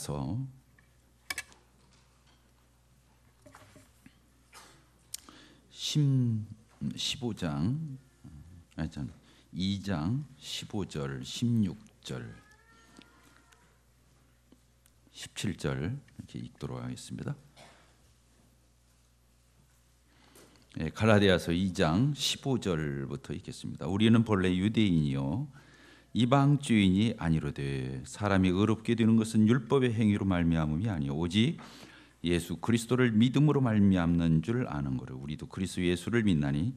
따서 15장 아니 2장 15절 16절 17절 이렇게 읽도록 하겠습니다. 예, 갈라디아서 2장 15절부터 읽겠습니다. 우리는 본래 유대인이요 이방 주인이 아니로되 사람이 의롭게 되는 것은 율법의 행위로 말미암음이 아니요 오직 예수 그리스도를 믿음으로 말미암는 줄 아는 거를 우리도 그리스도 예수를 믿나니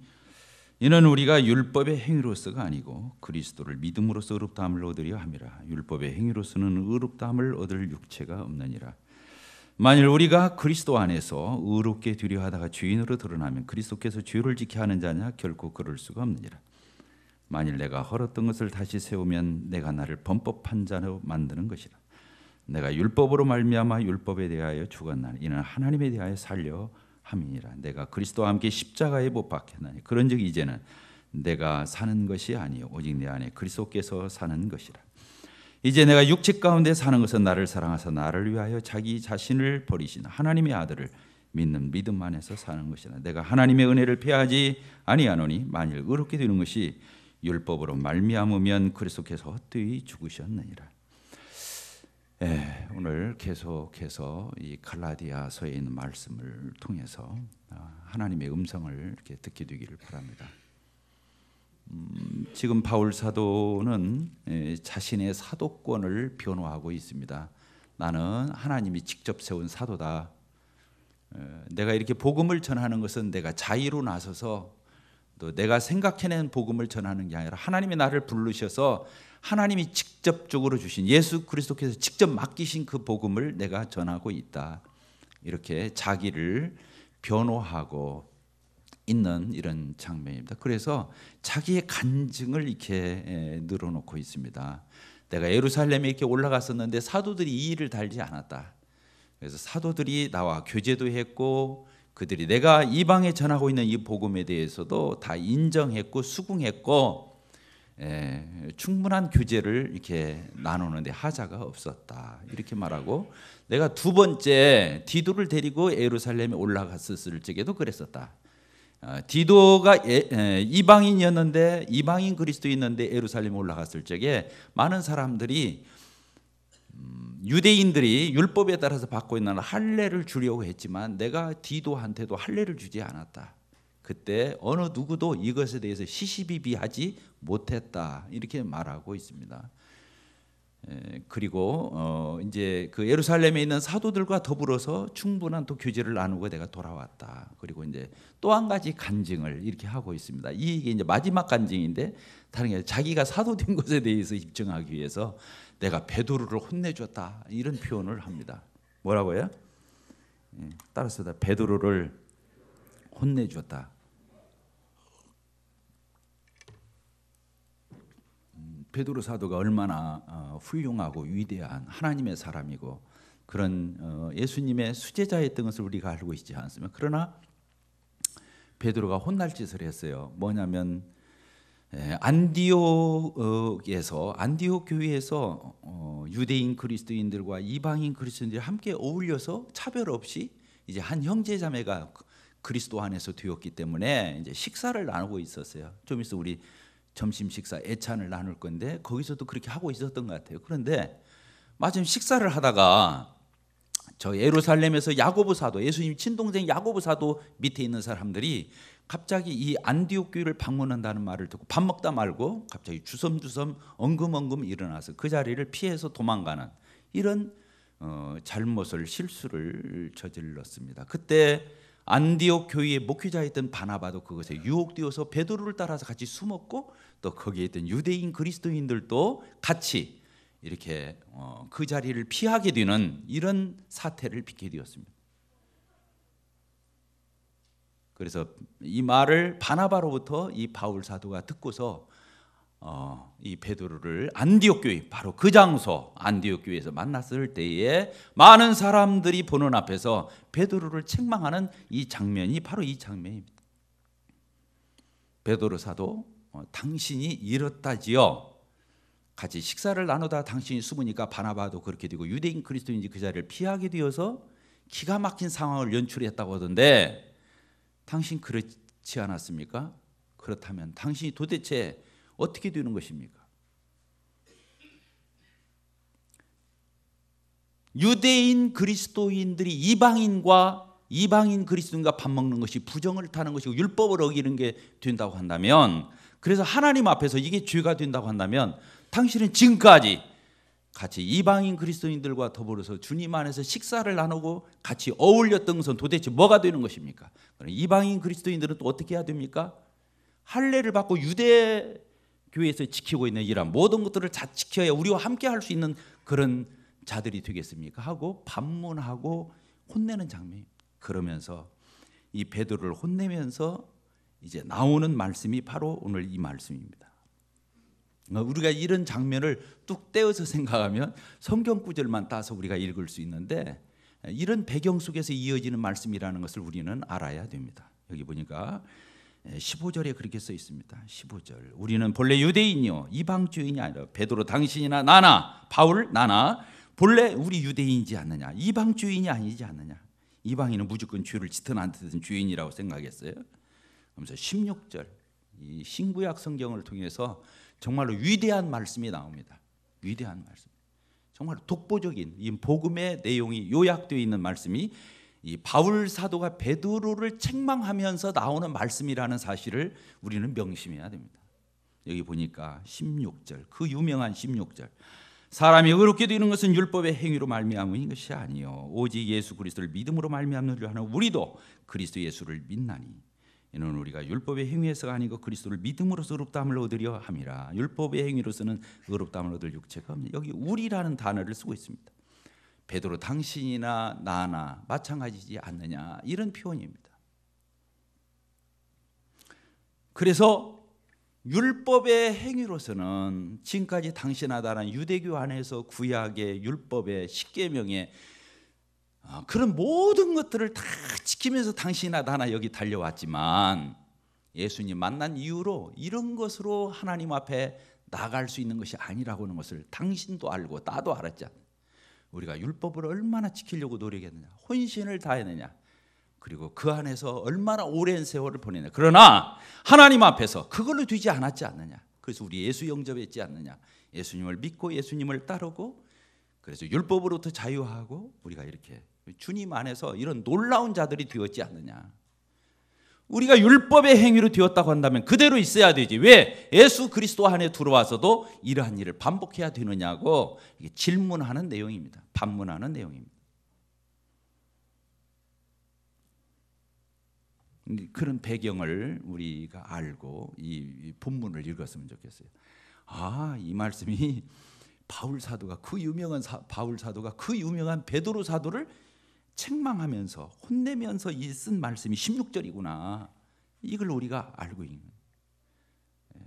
이는 우리가 율법의 행위로서가 아니고 그리스도를 믿음으로서 의롭다함을 얻으려 함이라 율법의 행위로서는 의롭다함을 얻을 육체가 없느니라 만일 우리가 그리스도 안에서 의롭게 되려 하다가 주인으로 드러나면 그리스도께서 죄를 지켜 하는 자냐 결코 그럴 수가 없느니라 만일 내가 헐었던 것을 다시 세우면 내가 나를 범법한 자로 만드는 것이라. 내가 율법으로 말미암아 율법에 대하여 죽었나니 이는 하나님에 대하여 살려 함이니라. 내가 그리스도와 함께 십자가에 못 박혔나니 그런즉 이제는 내가 사는 것이 아니요 오직 내 안에 그리스도께서 사는 것이라. 이제 내가 육체 가운데 사는 것은 나를 사랑하사 나를 위하여 자기 자신을 버리신 하나님의 아들을 믿는 믿음 안에서 사는 것이라. 내가 하나님의 은혜를 피하지 아니하노니 만일 의롭게 되는 것이 율법으로 말미암으면 그리스도께서 헛되이 죽으셨느니라. 예, 오늘 계속해서 이 갈라디아서에 있는 말씀을 통해서 아, 하나님의 음성을 이렇게 듣게 되기를 바랍니다. 음, 지금 바울 사도는 예, 자신의 사도권을 변호하고 있습니다. 나는 하나님이 직접 세운 사도다. 어, 내가 이렇게 복음을 전하는 것은 내가 자의로 나서서 또 내가 생각해낸 복음을 전하는 게 아니라 하나님이 나를 부르셔서 하나님이 직접적으로 주신 예수 그리스도께서 직접 맡기신 그 복음을 내가 전하고 있다. 이렇게 자기를 변호하고 있는 이런 장면입니다. 그래서 자기의 간증을 이렇게 늘어놓고 있습니다. 내가 예루살렘에 이렇게 올라갔었는데 사도들이 이 일을 달지 않았다. 그래서 사도들이 나와 교제도 했고 그들이 내가 이방에 전하고 있는 이 복음에 대해서도 다 인정했고 수긍했고 에, 예, 충분한 교제를 이렇게 나누는데 하자가 없었다 이렇게 말하고 내가 두 번째 디도를 데리고 예루살렘에 올라갔을 었 적에도 그랬었다. 어, 디도가 에, 예, 에, 예, 이방인이었는데 이방인 그리스도인는데 예루살렘에 올라갔을 적에 많은 사람들이 음, 유대인들이 율법에 따라서 받고 있는 할례를 주려고 했지만 내가 디도한테도 할례를 주지 않았다. 그때 어느 누구도 이것에 대해서 시시비비하지 못했다 이렇게 말하고 있습니다. 예, 그리고 어 이제 그 예루살렘에 있는 사도들과 더불어서 충분한 또 교제를 나누고 내가 돌아왔다. 그리고 이제 또 한 가지 간증을 이렇게 하고 있습니다. 이게 이제 마지막 간증인데 다른 게 자기가 사도 된 것에 대해서 입증하기 위해서 내가 베드로를 혼내줬다 이런 표현을 합니다. 뭐라고요? 예, 따라서 다 베드로를 혼내줬다. 음, 베드로 사도가 얼마나 어, 훌륭하고 위대한 하나님의 사람이고 그런 어, 예수님의 수제자였던 것을 우리가 알고 있지 않습니까? 그러나 베드로가 혼날 짓을 했어요. 뭐냐면 예, 안디옥에서 안디옥 교회에서 어, 유대인 그리스도인들과 이방인 그리스도인들이 함께 어울려서 차별 없이 이제 한 형제자매가 그리스도 안에서 되었기 때문에 이제 식사를 나누고 있었어요. 좀 있어 우리 점심 식사 애찬을 나눌 건데 거기서도 그렇게 하고 있었던 것 같아요. 그런데 마침 식사를 하다가 저 예루살렘에서 야고보 사도 예수님 친동생 야고보 사도 밑에 있는 사람들이 갑자기 이 안디옥 교회를 방문한다는 말을 듣고 밥 먹다 말고 갑자기 주섬주섬 엉금엉금 일어나서 그 자리를 피해서 도망가는 이런 어, 잘못을 실수를 저질렀습니다. 그때 안디옥 교회의 목회자였던 바나바도 그것에 유혹되어서 베드로를 따라서 같이 숨었고 또 거기에 있던 유대인 그리스도인들도 같이 이렇게 어, 그 자리를 피하게 되는 이런 사태를 빚게 되었습니다. 그래서 이 말을 바나바로부터 이 바울 사도가 듣고서 어, 이 베드로를 안디옥 교회 바로 그 장소 안디옥 교회에서 만났을 때에 많은 사람들이 보는 앞에서 베드로를 책망하는 이 장면이 바로 이 장면입니다. 베드로 사도 어, 당신이 이렇다지요 같이 식사를 나누다 당신이 숨으니까 바나바도 그렇게 되고 유대인 그리스도인지 그 자리를 피하게 되어서 기가 막힌 상황을 연출했다고 하던데 당신 그렇지 않았습니까? 그렇다면 당신이 도대체 어떻게 되는 것입니까? 유대인 그리스도인들이 이방인과 이방인 그리스도인과 밥 먹는 것이 부정을 타는 것이고 율법을 어기는 게 된다고 한다면 그래서 하나님 앞에서 이게 죄가 된다고 한다면 당신은 지금까지 같이 이방인 그리스도인들과 더불어서 주님 안에서 식사를 나누고 같이 어울렸던 것은 도대체 뭐가 되는 것입니까? 이방인 그리스도인들은 또 어떻게 해야 됩니까? 할례를 받고 유대 교회에서 지키고 있는 이런 모든 것들을 다 지켜야 우리와 함께 할 수 있는 그런 자들이 되겠습니까? 하고 반문하고 혼내는 장면. 그러면서 이 베드로를 혼내면서 이제 나오는 말씀이 바로 오늘 이 말씀입니다. 어, 우리가 이런 장면을 뚝 떼어서 생각하면 성경 구절만 따서 우리가 읽을 수 있는데 이런 배경 속에서 이어지는 말씀이라는 것을 우리는 알아야 됩니다. 여기 보니까 15절에 그렇게 써 있습니다. 15절. 우리는 본래 유대인이요 이방 주인이 아니라 베드로 당신이나 나나 바울 나나 본래 우리 유대인이지 않느냐 이방 주인이 아니지 않느냐 이방인은 무조건 죄를 짓든 안 짓든 주인이라고 생각했어요. 그러면서 16절 이 신구약 성경을 통해서 정말로 위대한 말씀이 나옵니다. 위대한 말씀. 정말 독보적인 이 복음의 내용이 요약되어 있는 말씀이 이 바울 사도가 베드로를 책망하면서 나오는 말씀이라는 사실을 우리는 명심해야 됩니다. 여기 보니까 16절 그 유명한 16절 사람이 의롭게 되는 것은 율법의 행위로 말미암은 것이 아니요 오직 예수 그리스도를 믿음으로 말미암는 줄 아는 우리도 그리스도 예수를 믿나니 이는 우리가 율법의 행위에서가 아니고 그리스도를 믿음으로서 의롭다함을 얻으려 함이라. 율법의 행위로서는 의롭다함을 얻을 육체가 없는 여기 우리라는 단어를 쓰고 있습니다. 베드로 당신이나 나나 마찬가지지 않느냐 이런 표현입니다. 그래서 율법의 행위로서는 지금까지 당신하다는 유대교 안에서 구약의 율법의 십계명의 아, 그런 모든 것들을 다 지키면서 당신이나 나나 여기 달려왔지만 예수님 만난 이후로 이런 것으로 하나님 앞에 나갈 수 있는 것이 아니라고 하는 것을 당신도 알고 나도 알았지 않 우리가 율법을 얼마나 지키려고 노력했느냐. 혼신을 다했느냐. 그리고 그 안에서 얼마나 오랜 세월을 보내냐. 그러나 하나님 앞에서 그걸로 되지 않았지 않느냐. 그래서 우리 예수 영접했지 않느냐. 예수님을 믿고 예수님을 따르고 그래서 율법으로부터 자유하고 우리가 이렇게 주님 안에서 이런 놀라운 자들이 되었지 않느냐. 우리가 율법의 행위로 되었다고 한다면 그대로 있어야 되지. 왜 예수 그리스도 안에 들어와서도 이러한 일을 반복해야 되느냐고 질문하는 내용입니다. 반문하는 내용입니다. 그런 배경을 우리가 알고 이 본문을 읽었으면 좋겠어요. 아, 이 말씀이 바울 사도가 그 유명한 사, 바울 사도가 그 유명한 베드로 사도를 책망하면서 혼내면서 쓴 말씀이 16절이구나. 이걸 우리가 알고 있는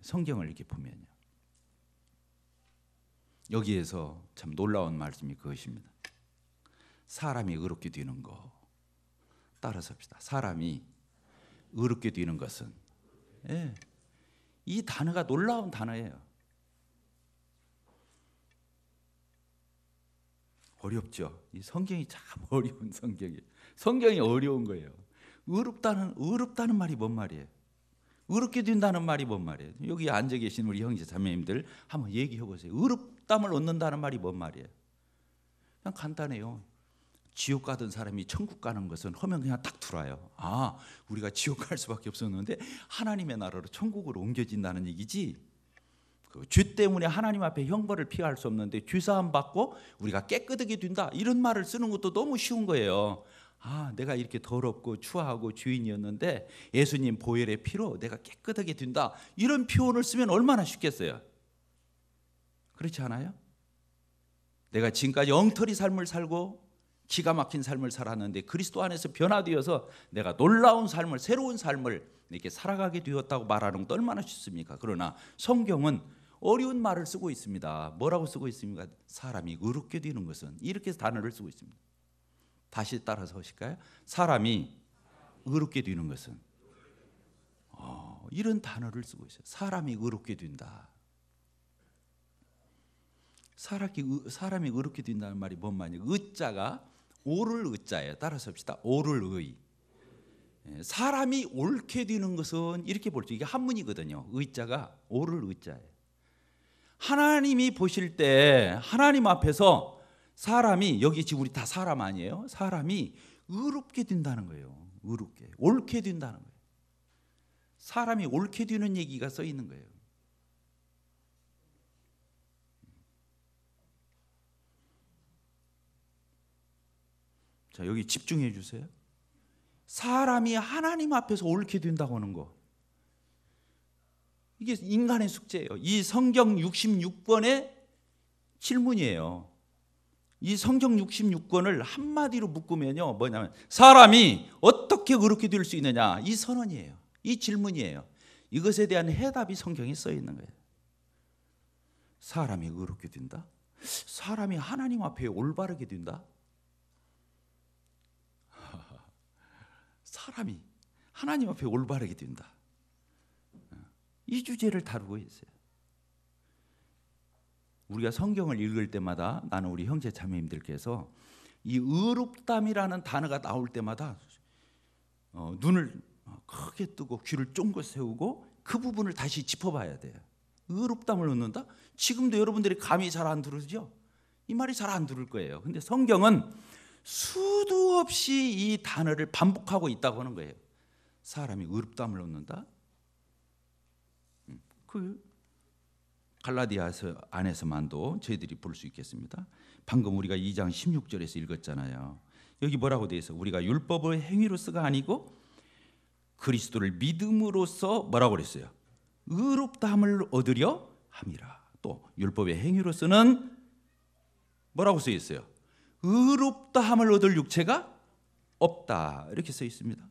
성경을 이렇게 보면요. 여기에서 참 놀라운 말씀이 그것입니다. 사람이 의롭게 되는 거 따라서 합시다. 사람이 의롭게 되는 것은 예, 이 단어가 놀라운 단어예요. 어렵죠. 이 성경이 참 어려운 성경이. 성경이 어려운 거예요. 의롭다는 의롭다는 말이 뭔 말이에요? 의롭게 된다는 말이 뭔 말이에요? 여기 앉아 계신 우리 형제 자매님들 한번 얘기해 보세요. 의롭담을 얻는다는 말이 뭔 말이에요? 그냥 간단해요. 지옥 가던 사람이 천국 가는 것은 허면 그냥 딱 들어와요. 아, 우리가 지옥 갈 수밖에 없었는데 하나님의 나라로 천국으로 옮겨진다는 얘기지. 그죄 때문에 하나님 앞에 형벌을 피할 수 없는데 죄사함 받고 우리가 깨끗하게 된다 이런 말을 쓰는 것도 너무 쉬운 거예요. 아, 내가 이렇게 더럽고 추하고 주인이었는데 예수님 보혈의 피로 내가 깨끗하게 된다 이런 표현을 쓰면 얼마나 쉽겠어요. 그렇지 않아요? 내가 지금까지 엉터리 삶을 살고 기가 막힌 삶을 살았는데 그리스도 안에서 변화되어서 내가 놀라운 삶을 새로운 삶을 이렇게 살아가게 되었다고 말하는 것도 얼마나 쉽습니까? 그러나 성경은 어려운 말을 쓰고 있습니다. 뭐라고 쓰고 있습니까? 사람이 의롭게 되는 것은 이렇게 단어를 쓰고 있습니다. 다시 따라서 하실까요? 사람이 의롭게 되는 것은 어, 이런 단어를 쓰고 있어요. 사람이 의롭게 된다. 사람이, 사람이 의롭게 된다는 말이 뭔 말이냐? 의자가 오를 의자예요. 따라서 합시다. 오를 의. 예, 사람이 옳게 되는 것은 이렇게 볼수 있게 한문이거든요. 의자가 오를 의자예요. 하나님이 보실 때 하나님 앞에서 사람이 여기 지금 우리 다 사람 아니에요? 사람이 의롭게 된다는 거예요. 의롭게 옳게 된다는 거예요. 사람이 옳게 되는 얘기가 써 있는 거예요. 자, 여기 집중해 주세요. 사람이 하나님 앞에서 옳게 된다고 하는 거. 이게 인간의 숙제예요. 이 성경 66권의 질문이에요. 이 성경 66권을 한마디로 묶으면요. 뭐냐면 사람이 어떻게 그렇게 될 수 있느냐? 이 선언이에요. 이 질문이에요. 이것에 대한 해답이 성경에 써 있는 거예요. 사람이 그렇게 된다? 사람이 하나님 앞에 올바르게 된다? 사람이 하나님 앞에 올바르게 된다. 이 주제를 다루고 있어요. 우리가 성경을 읽을 때마다 나는 우리 형제 자매님들께서 이 의롭담이라는 단어가 나올 때마다 어, 눈을 크게 뜨고 귀를 쫑긋 세우고 그 부분을 다시 짚어봐야 돼요. 의롭담을 얻는다? 지금도 여러분들이 감이 잘 안 들으죠? 이 말이 잘 안 들을 거예요. 근데 성경은 수도 없이 이 단어를 반복하고 있다고 하는 거예요. 사람이 의롭담을 얻는다? 그 갈라디아서 안에서만도 저희들이 볼 수 있겠습니다. 방금 우리가 2장 16절에서 읽었잖아요. 여기 뭐라고 돼 있어? 우리가 율법의 행위로서가 아니고 그리스도를 믿음으로써 뭐라고 그랬어요? 의롭다함을 얻으려 함이라. 또 율법의 행위로서는 뭐라고 써 있어요? 의롭다함을 얻을 육체가 없다. 이렇게 써 있습니다.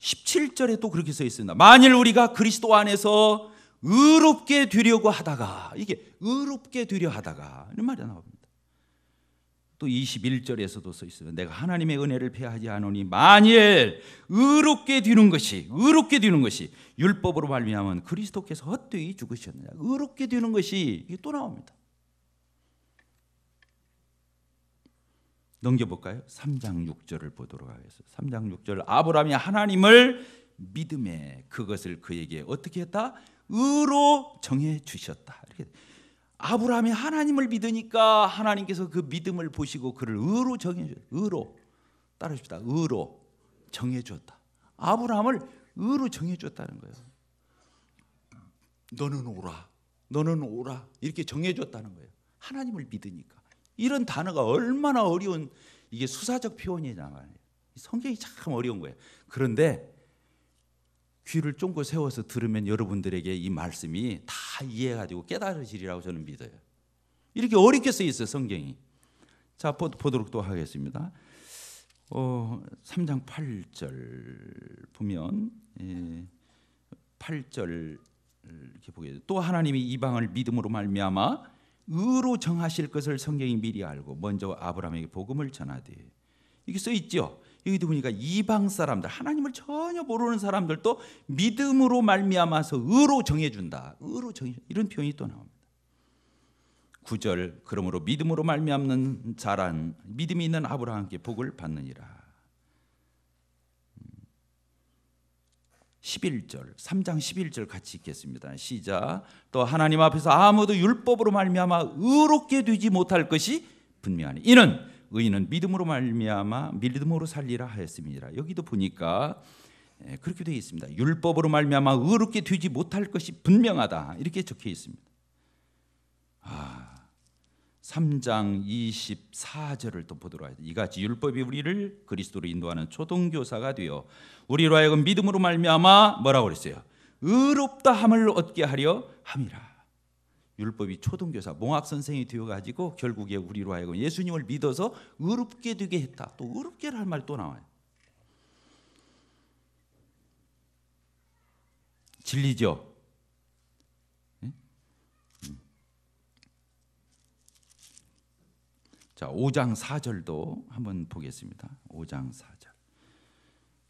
17절에 또 그렇게 써 있습니다. 만일 우리가 그리스도 안에서 의롭게 되려고 하다가 이게 의롭게 되려 하다가 이런 말이 나옵니다. 또 21절에서도 써 있어요. 내가 하나님의 은혜를 폐하지 않으니 만일 의롭게 되는 것이 의롭게 되는 것이 율법으로 말미암은 그리스도께서 헛되이 죽으셨느냐. 의롭게 되는 것이 이게 또 나옵니다. 넘겨볼까요? 3장 6절을 보도록 하겠습니다. 3장 6절 아브라함이 하나님을 믿음에 그것을 그에게 어떻게 했다? 의로 정해 주셨다. 이렇게 아브라함이 하나님을 믿으니까 하나님께서 그 믿음을 보시고 그를 의로 정해 주 의로 따르십시다. 의로 정해 주었다. 아브라함을 의로 정해 주었다는 거예요. 너는 오라. 너는 오라. 이렇게 정해 줬다는 거예요. 하나님을 믿으니까. 이런 단어가 얼마나 어려운 이게 수사적 표현이잖아요. 성경이 참 어려운 거예요. 그런데 귀를 쫑긋 세워서 들으면 여러분들에게 이 말씀이 다 이해가지고 깨달으시리라고 저는 믿어요. 이렇게 어렵게 쓰여 있어요, 성경이. 자, 보도록 또 하겠습니다. 어, 3장 8절 보면 예, 8절 이렇게 보게 돼요. 또 하나님이 이방을 믿음으로 말미암아 의로 정하실 것을 성경이 미리 알고 먼저 아브라함에게 복음을 전하되 이게 써 있죠. 여기도 보니까 이방 사람들 하나님을 전혀 모르는 사람들도 믿음으로 말미암아서 의로 정해 준다. 의로 정해 이런 표현이 또 나옵니다. 9절 그러므로 믿음으로 말미암는 자란 믿음이 있는 아브라함께 복을 받느니라. 11절 3장 11절 같이 읽겠습니다. 시작. 또 하나님 앞에서 아무도 율법으로 말미암아 의롭게 되지 못할 것이 분명하니 이는 의인은 믿음으로 말미암아 믿음으로 살리라 하였음니라 여기도 보니까 예, 그렇게 되어 있습니다. 율법으로 말미암아 의롭게 되지 못할 것이 분명하다. 이렇게 적혀 있습니다. 아, 3장 24절을 또 보도록 하죠. 이같이 율법이 우리를 그리스도로 인도하는 초동교사가 되어 우리로 하여금 믿음으로 말미암아 뭐라고 그랬어요? 의롭다 함을 얻게 하려 함이라. 율법이 초등교사 몽학 선생이 되어 가지고 결국에 우리로 하여금 예수님을 믿어서 의롭게 되게 했다. 또 의롭게라는 말또 나와요. 진리죠. 자, 5장 4절도 한번 보겠습니다. 5장 4절.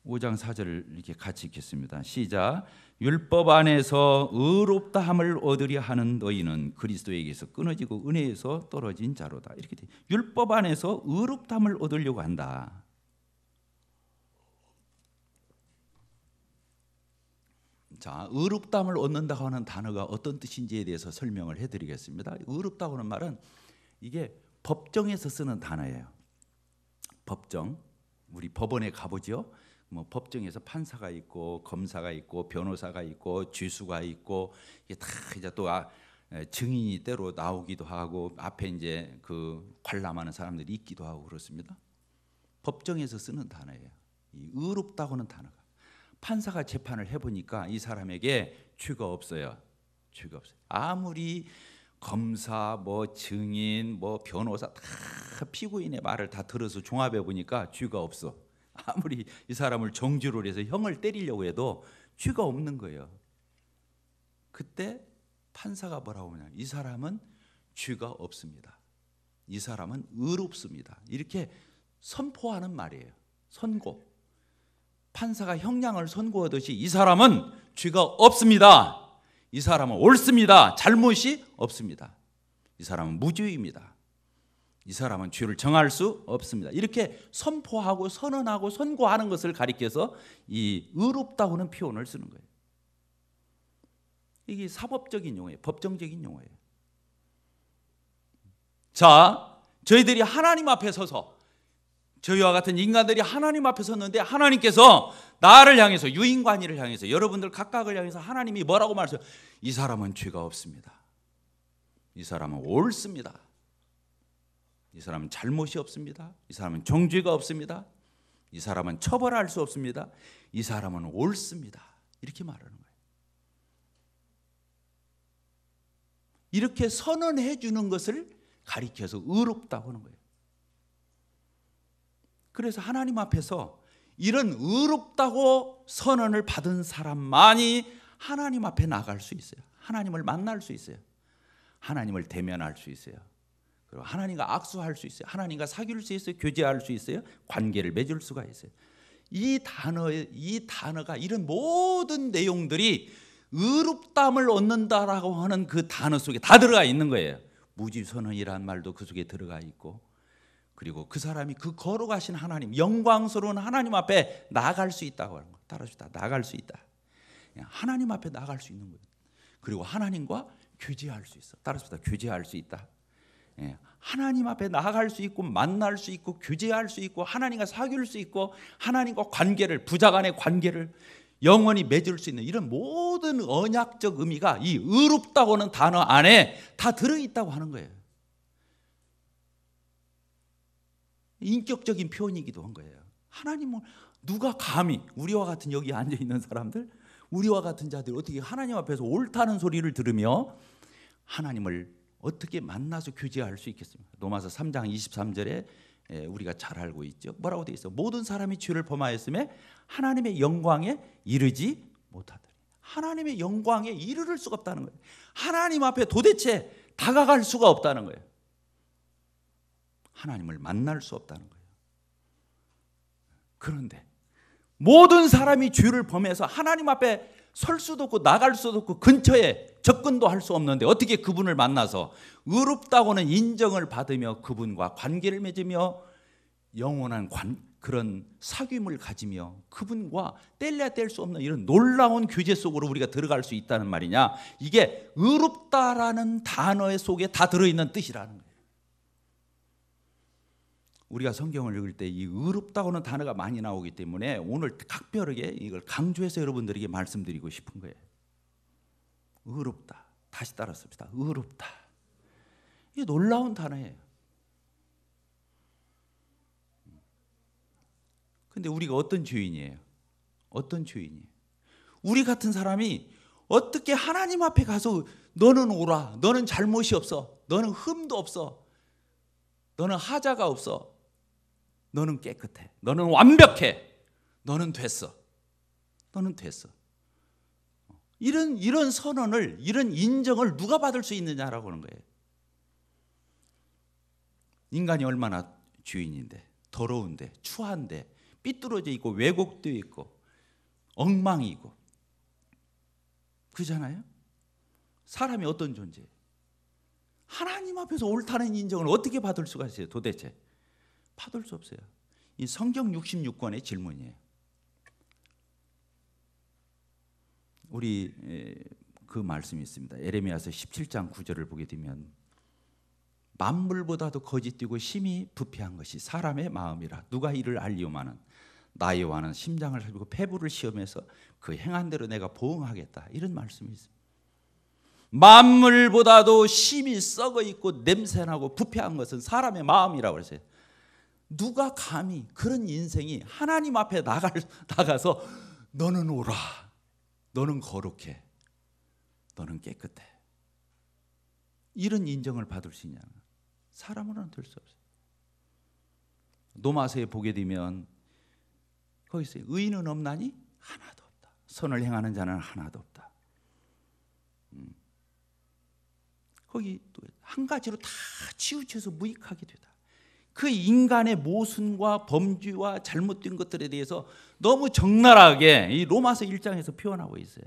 5장 4절을 이렇게 같이 읽겠습니다. 시작. 율법 안에서 의롭다 함을 얻으려 하는 너희는 그리스도에게서 끊어지고 은혜에서 떨어진 자로다. 이렇게 돼. 율법 안에서 의롭다 함을 얻으려고 한다. 자, 의롭담을 얻는다고 하는 단어가 어떤 뜻인지에 대해서 설명을 해드리겠습니다. 의롭다고 하는 말은 이게 법정에서 쓰는 단어예요. 법정. 우리 법원에 가보죠. 뭐 법정에서 판사가 있고 검사가 있고 변호사가 있고 죄수가 있고 이게 다 이제 또 아, 증인이 때로 나오기도 하고 앞에 이제 그 관람하는 사람들이 있기도 하고 그렇습니다. 법정에서 쓰는 단어예요. 이 의롭다고는 단어가 판사가 재판을 해보니까 이 사람에게 죄가 없어요. 죄가 없어요. 아무리 검사, 뭐 증인, 뭐 변호사 다 피고인의 말을 다 들어서 종합해 보니까 죄가 없어. 아무리 이 사람을 정죄로 해서 형을 때리려고 해도 죄가 없는 거예요. 그때 판사가 뭐라고 하냐? 이 사람은 죄가 없습니다. 이 사람은 의롭습니다. 이렇게 선포하는 말이에요. 선고. 판사가 형량을 선고하듯이 이 사람은 죄가 없습니다. 이 사람은 옳습니다. 잘못이 없습니다. 이 사람은 무죄입니다. 이 사람은 죄를 정할 수 없습니다. 이렇게 선포하고 선언하고 선고하는 것을 가리켜서 이 의롭다고는 표현을 쓰는 거예요. 이게 사법적인 용어예요. 법정적인 용어예요. 자, 저희들이 하나님 앞에 서서 저희와 같은 인간들이 하나님 앞에 섰는데 하나님께서 나를 향해서 유인관이를 향해서 여러분들 각각을 향해서 하나님이 뭐라고 말하세요? 이 사람은 죄가 없습니다. 이 사람은 옳습니다. 이 사람은 잘못이 없습니다. 이 사람은 정죄가 없습니다. 이 사람은 처벌할 수 없습니다. 이 사람은 옳습니다. 이렇게 말하는 거예요. 이렇게 선언해 주는 것을 가리켜서 의롭다고 하는 거예요. 그래서 하나님 앞에서 이런 의롭다고 선언을 받은 사람만이 하나님 앞에 나갈 수 있어요. 하나님을 만날 수 있어요. 하나님을 대면할 수 있어요. 그리고 하나님과 악수할 수 있어요. 하나님과 사귈 수 있어요. 교제할 수 있어요. 관계를 맺을 수가 있어요. 이 단어 이 단어가 이런 모든 내용들이 의롭담을 얻는다라고 하는 그 단어 속에 다 들어가 있는 거예요. 무지선언이란 말도 그 속에 들어가 있고 그리고 그 사람이 그 걸어가신 하나님, 영광스러운 하나님 앞에 나갈 수 있다고 하는 거예요. 따라주다. 나갈 수 있다. 예, 하나님 앞에 나갈 수 있는 거예요. 그리고 하나님과 교제할 수 있어. 따라주다. 교제할 수 있다. 예, 하나님 앞에 나아갈 수 있고 만날 수 있고 교제할 수 있고 하나님과 사귈 수 있고 하나님과 관계를 부자간의 관계를 영원히 맺을 수 있는 이런 모든 언약적 의미가 이 의롭다고 하는 단어 안에 다 들어 있다고 하는 거예요. 인격적인 표현이기도 한 거예요. 하나님을 누가 감히 우리와 같은 여기 앉아 있는 사람들, 우리와 같은 자들 어떻게 하나님 앞에서 옳다는 소리를 들으며 하나님을 어떻게 만나서 교제할 수 있겠습니까? 로마서 3장 23절에 예, 우리가 잘 알고 있죠. 뭐라고 돼 있어? 모든 사람이 죄를 범하였음에 하나님의 영광에 이르지 못하더니 하나님의 영광에 이르를 수가 없다는 거예요. 하나님 앞에 도대체 다가갈 수가 없다는 거예요. 하나님을 만날 수 없다는 거예요. 그런데 모든 사람이 죄를 범해서 하나님 앞에 설 수도 없고 나갈 수도 없고 근처에 접근도 할 수 없는데 어떻게 그분을 만나서 의롭다고는 인정을 받으며 그분과 관계를 맺으며 영원한 관, 그런 사귐을 가지며 그분과 뗄래야 뗄 수 없는 이런 놀라운 교제 속으로 우리가 들어갈 수 있다는 말이냐 이게 의롭다라는 단어 속에 다 들어있는 뜻이라는 거예요 우리가 성경을 읽을 때 이 의롭다고는 단어가 많이 나오기 때문에 오늘 각별하게 이걸 강조해서 여러분들에게 말씀드리고 싶은 거예요. 의롭다. 다시 따라 씁시다. 의롭다. 이 놀라운 단어예요. 근데 우리가 어떤 죄인이에요? 어떤 죄인이에요? 우리 같은 사람이 어떻게 하나님 앞에 가서 너는 오라. 너는 잘못이 없어. 너는 흠도 없어. 너는 하자가 없어. 너는 깨끗해. 너는 완벽해. 너는 됐어. 너는 됐어. 이런 이런 선언을 이런 인정을 누가 받을 수 있느냐라고 하는 거예요. 인간이 얼마나 주인인데 더러운데 추한데 삐뚤어져 있고 왜곡되어 있고 엉망이고 그잖아요. 사람이 어떤 존재? 하나님 앞에서 옳다는 인정을 어떻게 받을 수가 있어요, 도대체? 파둘 수 없어요. 이 성경 66권의 질문이에요. 우리 그 말씀이 있습니다. 에레미야서 17장 9절을 보게 되면 만물보다도 거짓되고 심히 부패한 것이 사람의 마음이라 누가 이를 알리오마는 나의 와는 심장을 살피고 폐부를 시험해서 그 행한 대로 내가 보응하겠다 이런 말씀이 있습니다. 만물보다도 심히 썩어 있고 냄새나고 부패한 것은 사람의 마음이라고 그랬어요. 누가 감히 그런 인생이 하나님 앞에 나갈, 나가서 너는 오라. 너는 거룩해. 너는 깨끗해. 이런 인정을 받을 수 있냐? 사람으로는 될수 없어요. 노마서에 보게 되면 거기 서 의인은 없나니 하나도 없다. 선을 행하는 자는 하나도 없다. 음. 거기 또 한 가지로 다 치우쳐서 무익하게 되다. 그 인간의 모순과 범죄와 잘못된 것들에 대해서 너무 적나라하게 이 로마서 1장에서 표현하고 있어요.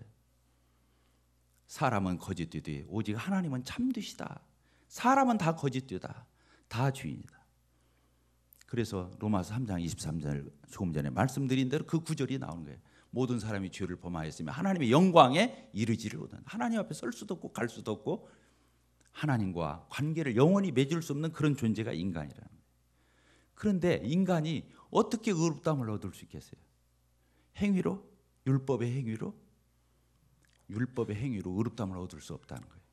사람은 거짓되되 오직 하나님은 참되시다. 사람은 다 거짓되다. 다 주인이다. 그래서 로마서 3장 23절 조금 전에 말씀드린 대로 그 구절이 나오는 거예요. 모든 사람이 죄를 범하였으며 하나님의 영광에 이르지를 못한 하나님 앞에 설 수도 없고 갈 수도 없고 하나님과 관계를 영원히 맺을 수 없는 그런 존재가 인간이라는 거예요. 그런데 인간이 어떻게 의롭다함을 얻을 수 있겠어요? 행위로? 율법의 행위로? 율법의 행위로 의롭다함을 얻을 수 없다는 거예요.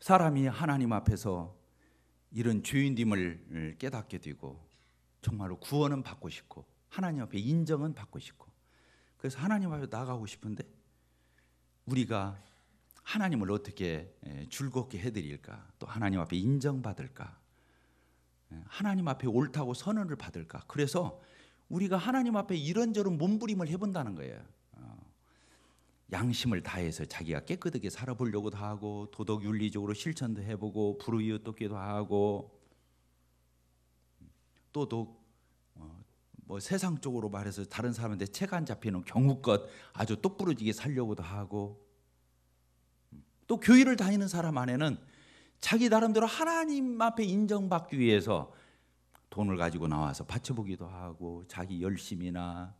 사람이 하나님 앞에서 이런 죄인됨을 깨닫게 되고 정말로 구원은 받고 싶고 하나님 앞에 인정은 받고 싶고 그래서 하나님 앞에 나가고 싶은데 우리가 하나님을 어떻게 예, 즐겁게 해드릴까 또 하나님 앞에 인정받을까 예, 하나님 앞에 옳다고 선언을 받을까 그래서 우리가 하나님 앞에 이런저런 몸부림을 해본다는 거예요 어, 양심을 다해서 자기가 깨끗하게 살아보려고 도 하고 도덕 윤리적으로 실천도 해보고 불의웃도기도 하고 또독 어, 뭐 세상 쪽으로 말해서 다른 사람한테 책안 잡히는 경우껏 아주 똑부러지게 살려고도 하고 음, 또 교회를 다니는 사람 안에는 자기 나름대로 하나님 앞에 인정받기 위해서 돈을 가지고 나와서 바쳐보기도 하고 자기 열심이나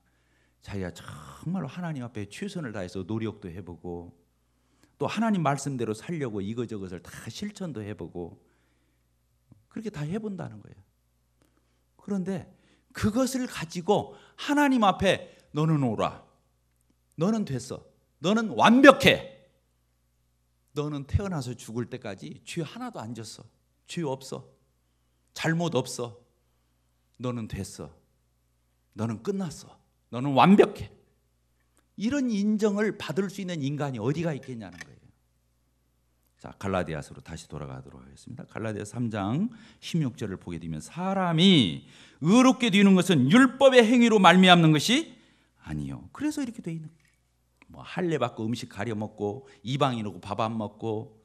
자기가 정말로 하나님 앞에 최선을 다해서 노력도 해보고 또 하나님 말씀대로 살려고 이것저것을 다 실천도 해보고 그렇게 다 해본다는 거예요. 그런데 그것을 가지고 하나님 앞에 너는 오라. 너는 됐어. 너는 완벽해. 너는 태어나서 죽을 때까지 죄 하나도 안 졌어. 죄 없어. 잘못 없어. 너는 됐어. 너는 끝났어. 너는 완벽해. 이런 인정을 받을 수 있는 인간이 어디가 있겠냐는 거예요. 자, 갈라디아서로 다시 돌아가도록 하겠습니다. 갈라디아 3장 16절을 보게 되면 사람이 의롭게 되는 것은 율법의 행위로 말미암는 것이 아니요. 그래서 이렇게 돼 있는 뭐 할례 받고 음식 가려 먹고 이방인하고 밥 안 먹고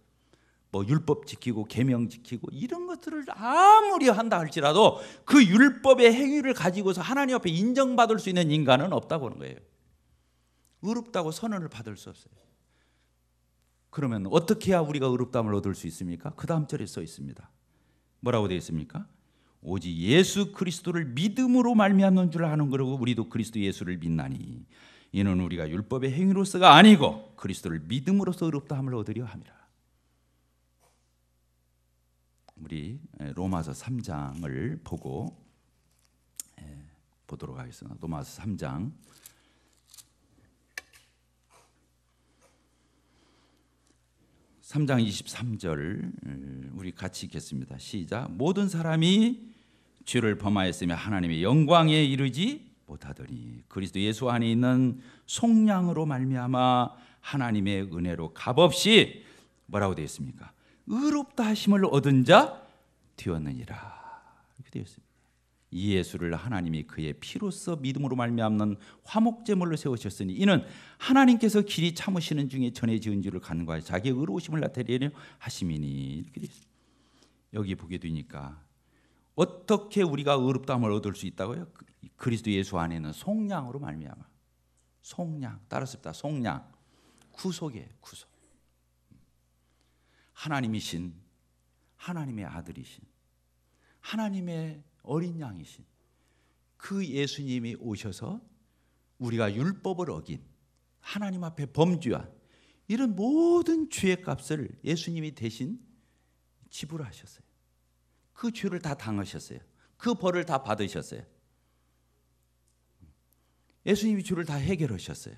뭐 율법 지키고 계명 지키고 이런 것들을 아무리 한다 할지라도 그 율법의 행위를 가지고서 하나님 앞에 인정받을 수 있는 인간은 없다고 하는 거예요. 의롭다고 선언을 받을 수 없어요. 그러면 어떻게 해야 우리가 의롭담을 얻을 수 있습니까? 그 다음 절에 써 있습니다. 뭐라고 되어 있습니까? 오직 예수 그리스도를 믿음으로 말미암는 줄 아는 거라고 우리도 그리스도 예수를 믿나니 이는 우리가 율법의 행위로서가 아니고 그리스도를 믿음으로서 의롭다함을 얻으려 함이라. 우리 예, 로마서 3장을 보고 예, 보도록 하겠습니다. 로마서 3장 3장 23절 음, 우리 같이 읽겠습니다. 시작. 모든 사람이 죄를 범하였으며 하나님의 영광에 이르지 못하더니 그리스도 예수 안에 있는 속량으로 말미암아 하나님의 은혜로 값없이 뭐라고 되어 있습니까? 의롭다 하심을 얻은 자 되었느니라. 이렇게 되어 있습니다. 이 예수를 하나님이 그의 피로써 믿음으로 말미암는 화목제물로 세우셨으니 이는 하나님께서 길이 참으시는 중에 전해 지은 줄을 간과하여 자기의 의로우심을 나타내려 하심이니 이렇게 여기 보게 되니까 어떻게 우리가 의롭다함을 얻을 수 있다고요? 그, 그리스도 예수 안에는 속량으로 말미암아 속량 따라습니다 속량 구속의 구속 하나님이신 하나님의 아들이신 하나님의 어린 양이신 그 예수님이 오셔서 우리가 율법을 어긴 하나님 앞에 범죄한 이런 모든 죄의 값을 예수님이 대신 지불하셨어요. 그 죄를 다 당하셨어요. 그 벌을 다 받으셨어요. 예수님이 죄를 다 해결하셨어요.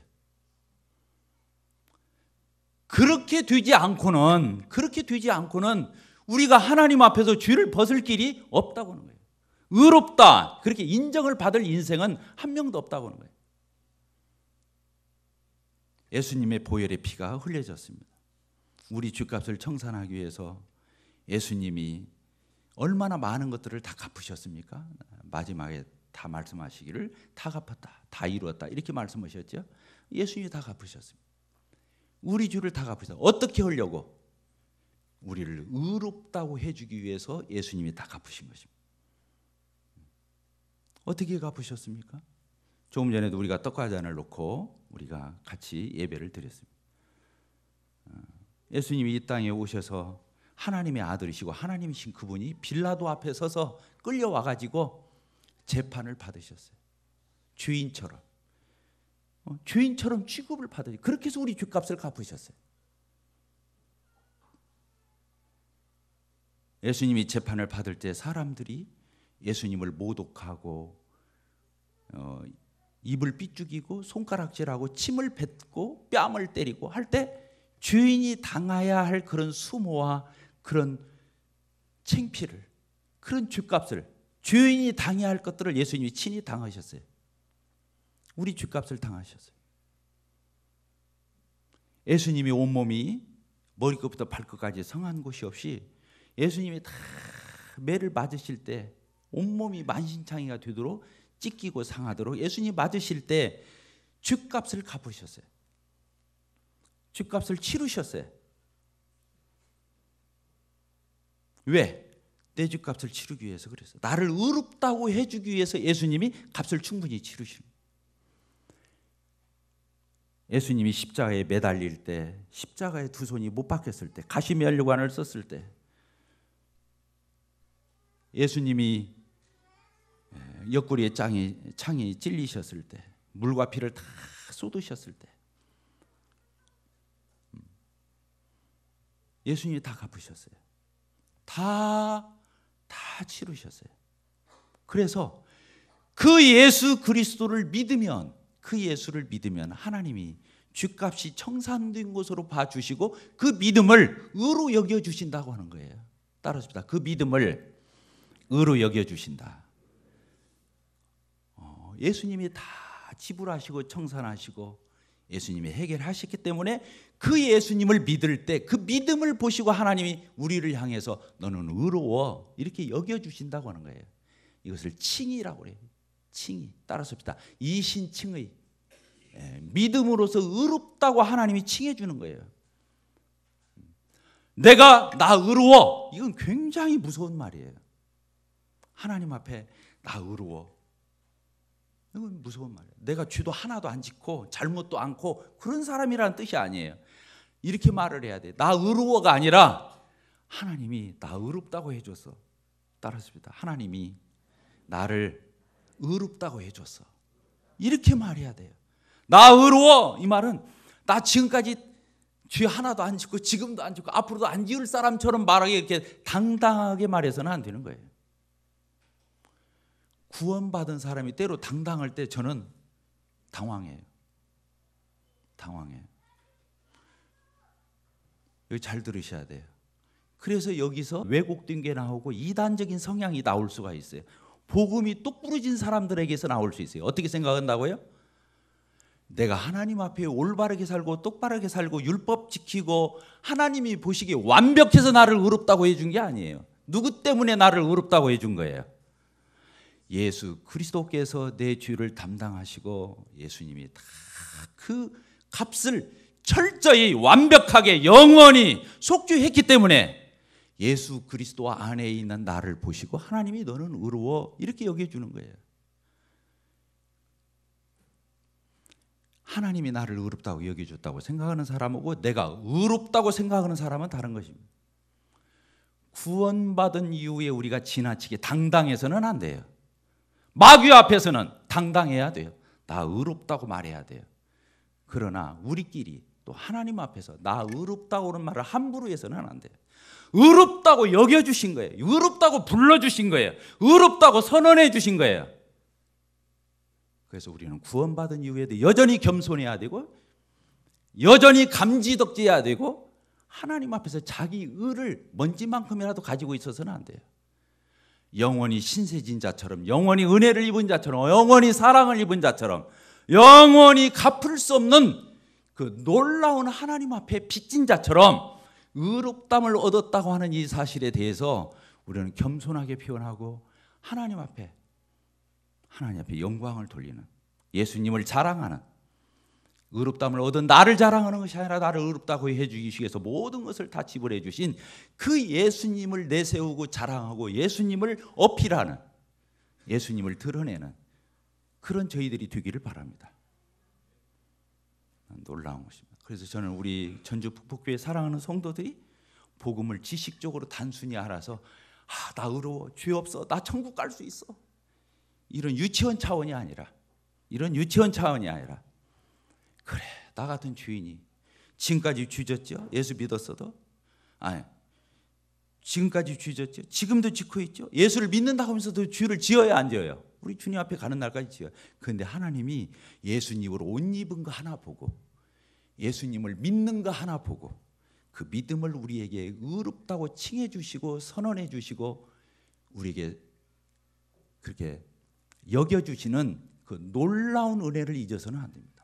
그렇게 되지 않고는 그렇게 되지 않고는 우리가 하나님 앞에서 죄를 벗을 길이 없다고 하는 거예요. 의롭다 그렇게 인정을 받을 인생은 한 명도 없다고 하는 거예요. 예수님의 보혈의 피가 흘려졌습니다. 우리 죄값을 청산하기 위해서 예수님이 얼마나 많은 것들을 다 갚으셨습니까? 마지막에 다 말씀하시기를 다 갚았다, 다 이루었다 이렇게 말씀하셨죠. 예수님이 다 갚으셨습니다. 우리 죄를 다 갚으셨다. 어떻게 하려고? 우리를 의롭다고 해주기 위해서 예수님이 다 갚으신 것입니다. 어떻게 갚으셨습니까? 조금 전에도 우리가 떡과 잔을 놓고 우리가 같이 예배를 드렸습니다. 어, 예수님이 이 땅에 오셔서 하나님의 아들이시고 하나님이신 그분이 빌라도 앞에 서서 끌려와 가지고 재판을 받으셨어요. 죄인처럼. 어? 인처럼 취급을 받으셨어요. 그렇게 해서 우리 죄값을 갚으셨어요. 예수님이 재판을 받을 때 사람들이 예수님을 모독하고 어, 입을 삐죽이고 손가락질하고 침을 뱉고 뺨을 때리고 할 때주인이 당해야 할 그런 수모와 그런 챙피를 그런 죄값을 주인이 당해야 할 것들을 예수님이 친히 당하셨어요. 우리 죄값을 당하셨어요. 예수님이 온몸이 머리끝부터 발끝까지 성한 곳이 없이 예수님이 다 매를 맞으실 때 온몸이 만신창이가 되도록 찢기고 상하도록 예수님 맞으실 때 죗값을 갚으셨어요. 죗값을 치르셨어요. 왜? 내 죗값을 치르기 위해서 그랬어. 요 나를 의롭다고 해주기 위해서 예수님이 값을 충분히 치르시는 예수님이 십자가에 매달릴 때, 십자가에 두 손이 못 박혔을 때, 가시멸관을 썼을 때, 예수님이 옆구리에 창이, 창이 찔리셨을 때 물과 피를 다 쏟으셨을 때 음. 예수님이 다 갚으셨어요. 다, 다 치르셨어요. 그래서 그 예수 그리스도를 믿으면, 그 예수를 믿으면 하나님이 죗값이 청산된 것으로 봐주시고 그 믿음을 의로 여겨주신다고 하는 거예요. 따라줍니다. 그 믿음을 의로 여겨주신다. 예수님이 다 지불하시고 청산하시고 예수님이 해결하셨기 때문에 그 예수님을 믿을 때 그 믿음을 보시고 하나님이 우리를 향해서 너는 의로워 이렇게 여겨 주신다고 하는 거예요. 이것을 칭이라고 해요 칭이 따라서 합시다. 이신칭의 예, 믿음으로서 의롭다고 하나님이 칭해 주는 거예요. 내가 나 의로워 이건 굉장히 무서운 말이에요. 하나님 앞에 나 의로워 이건 무서운 말이에요. 내가 죄도 하나도 안 짓고 잘못도 않고 그런 사람이라는 뜻이 아니에요. 이렇게 말을 해야 돼. 나 의로워가 아니라 하나님이 나 의롭다고 해줘서 따라습니다 하나님이 나를 의롭다고 해줬어. 이렇게 말해야 돼요. 나 의로워 이 말은 나 지금까지 죄 하나도 안 짓고 지금도 안 짓고 앞으로도 안 지을 사람처럼 말하게 이렇게 당당하게 말해서는 안 되는 거예요. 구원받은 사람이 때로 당당할 때 저는 당황해요. 당황해요. 여기 잘 들으셔야 돼요. 그래서 여기서 왜곡된 게 나오고 이단적인 성향이 나올 수가 있어요. 복음이 똑부러진 사람들에게서 나올 수 있어요. 어떻게 생각한다고요? 내가 하나님 앞에 올바르게 살고 똑바르게 살고 율법 지키고 하나님이 보시기에 완벽해서 나를 의롭다고 해 준 게 아니에요. 누구 때문에 나를 의롭다고 해 준 거예요? 예수 그리스도께서 내 죄를 담당하시고 예수님이 다 그 값을 철저히 완벽하게 영원히 속죄했기 때문에 예수 그리스도 안에 있는 나를 보시고 하나님이 너는 의로워 이렇게 여겨 주는 거예요. 하나님이 나를 의롭다고 여겨 줬다고 생각하는 사람하고 내가 의롭다고 생각하는 사람은 다른 것입니다. 구원받은 이후에 우리가 지나치게 당당해서는 안 돼요. 마귀 앞에서는 당당해야 돼요. 나 의롭다고 말해야 돼요. 그러나 우리끼리 또 하나님 앞에서 나 의롭다고는 말을 함부로 해서는 안 돼요. 의롭다고 여겨주신 거예요. 의롭다고 불러주신 거예요. 의롭다고 선언해 주신 거예요. 그래서 우리는 구원받은 이후에도 여전히 겸손해야 되고 여전히 감지덕지해야 되고 하나님 앞에서 자기 의를 먼지만큼이라도 가지고 있어서는 안 돼요. 영원히 신세진 자처럼, 영원히 은혜를 입은 자처럼, 영원히 사랑을 입은 자처럼, 영원히 갚을 수 없는 그 놀라운 하나님 앞에 빚진 자처럼 의롭담을 얻었다고 하는 이 사실에 대해서 우리는 겸손하게 표현하고 하나님 앞에 하나님 앞에 영광을 돌리는 예수님을 자랑하는 의롭담을 얻은 나를 자랑하는 것이 아니라 나를 의롭다고 해주기 위해서 모든 것을 다 지불해 주신 그 예수님을 내세우고 자랑하고 예수님을 어필하는 예수님을 드러내는 그런 저희들이 되기를 바랍니다. 놀라운 것입니다. 그래서 저는 우리 전주 북부교회 사랑하는 성도들이 복음을 지식적으로 단순히 알아서 아, 나 의로워, 죄 없어, 나 천국 갈 수 있어. 이런 유치원 차원이 아니라, 이런 유치원 차원이 아니라 그래 나 같은 주인이 지금까지 쥐졌죠? 예수 믿었어도 아니 지금까지 쥐졌죠? 지금도 짓고 있죠? 예수를 믿는다고 하면서도 쥐를 지어야 안 지어요? 우리 주님 앞에 가는 날까지 지어요 그런데 하나님이 예수님을 옷 입은 거 하나 보고 예수님을 믿는 거 하나 보고 그 믿음을 우리에게 의롭다고 칭해 주시고 선언해 주시고 우리에게 그렇게 여겨주시는 그 놀라운 은혜를 잊어서는 안 됩니다